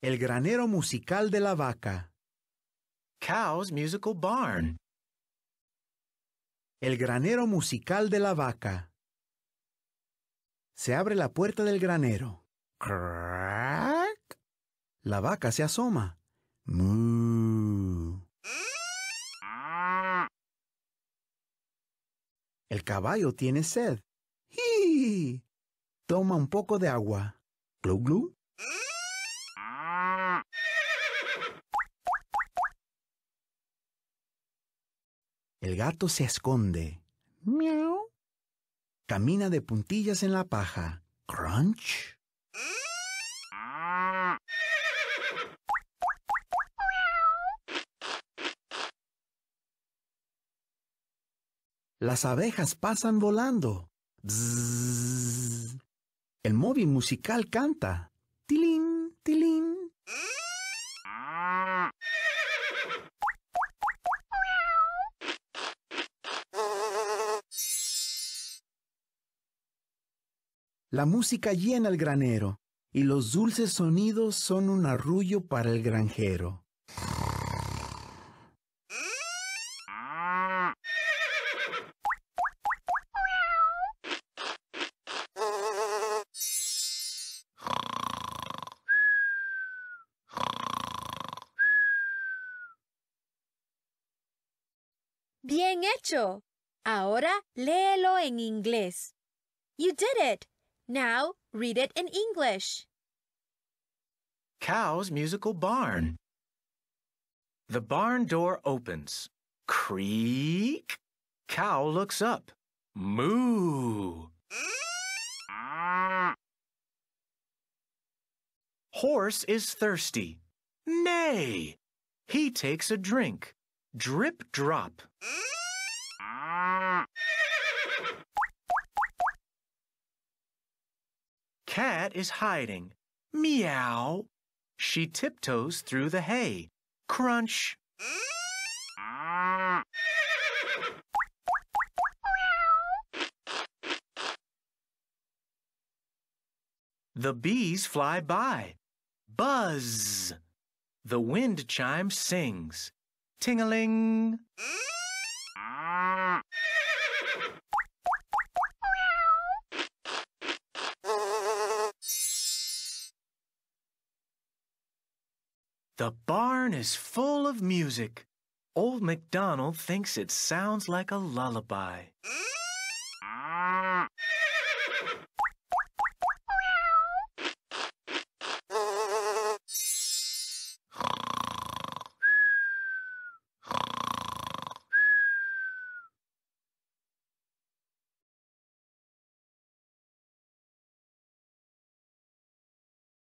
El granero musical de la vaca. Cow's Musical Barn. El granero musical de la vaca. Se abre la puerta del granero. Crack. La vaca se asoma. Moo. El caballo tiene sed. Toma un poco de agua. Glu El gato se esconde. Miau. Camina de puntillas en la paja. Crunch. Las abejas pasan volando. El móvil musical canta. La música llena el granero, y los dulces sonidos son un arrullo para el granjero. Bien hecho. Ahora léelo en inglés. You did it. Now read it in English. Cow's Musical Barn. The barn door opens. Creak. Cow looks up. Moo. Horse is thirsty. Neigh. He takes a drink. Drip drop. cat is hiding. Meow. She tiptoes through the hay. Crunch. The bees fly by. Buzz. The wind chime sings. Ting-a-ling. The barn is full of music. Old MacDonald thinks it sounds like a lullaby. Mm.